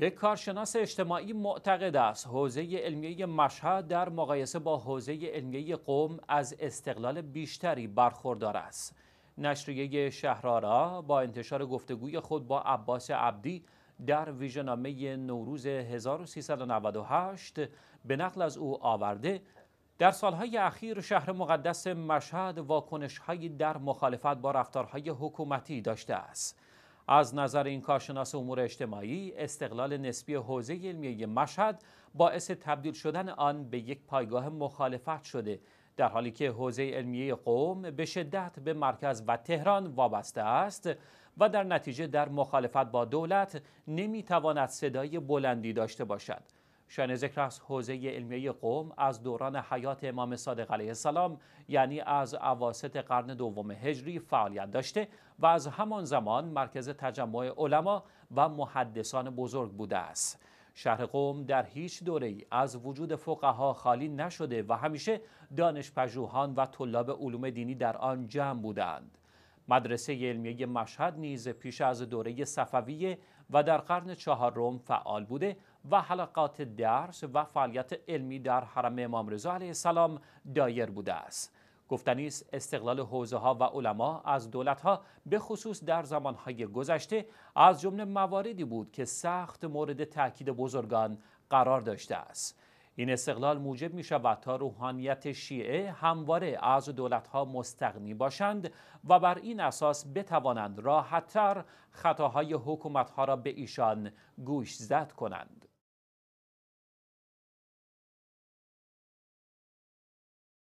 یک کارشناس اجتماعی معتقد است حوزه علمیه مشهد در مقایسه با حوزه علمیه قوم از استقلال بیشتری برخوردار است. نشریه شهرارا با انتشار گفتگوی خود با عباس عبدی در ویژنامه نوروز 1398 به نقل از او آورده در سالهای اخیر شهر مقدس مشهد واکنشهایی در مخالفت با رفتارهای حکومتی داشته است. از نظر این کارشناس امور اجتماعی استقلال نسبی حوزه علمیه مشهد باعث تبدیل شدن آن به یک پایگاه مخالفت شده در حالی که حوزه علمیه قوم به شدت به مرکز و تهران وابسته است و در نتیجه در مخالفت با دولت نمیتواند صدای بلندی داشته باشد شاین ذکر از حوزه علمیه قوم از دوران حیات امام صادق علیه السلام یعنی از عواست قرن دوم هجری فعالیت داشته و از همان زمان مرکز تجمع علما و محدثان بزرگ بوده است شهر قوم در هیچ دوره از وجود فقها خالی نشده و همیشه دانشپژوهان و طلاب علوم دینی در آن جمع بودند مدرسه علمیه مشهد نیز پیش از دوره صفویه و در قرن چهارم فعال بوده و حلقات درس و فعالیت علمی در حرم امام رضا علیه السلام دایر بوده است گفتنی استقلال حوزه ها و علما از دولت ها به خصوص در زمان های گذشته از جمله مواردی بود که سخت مورد تاکید بزرگان قرار داشته است این استقلال موجب می شود تا روحانیت شیعه همواره از ها مستغنی باشند و بر این اساس بتوانند راحتتر خطاهای ها را به ایشان گوش زد کنند.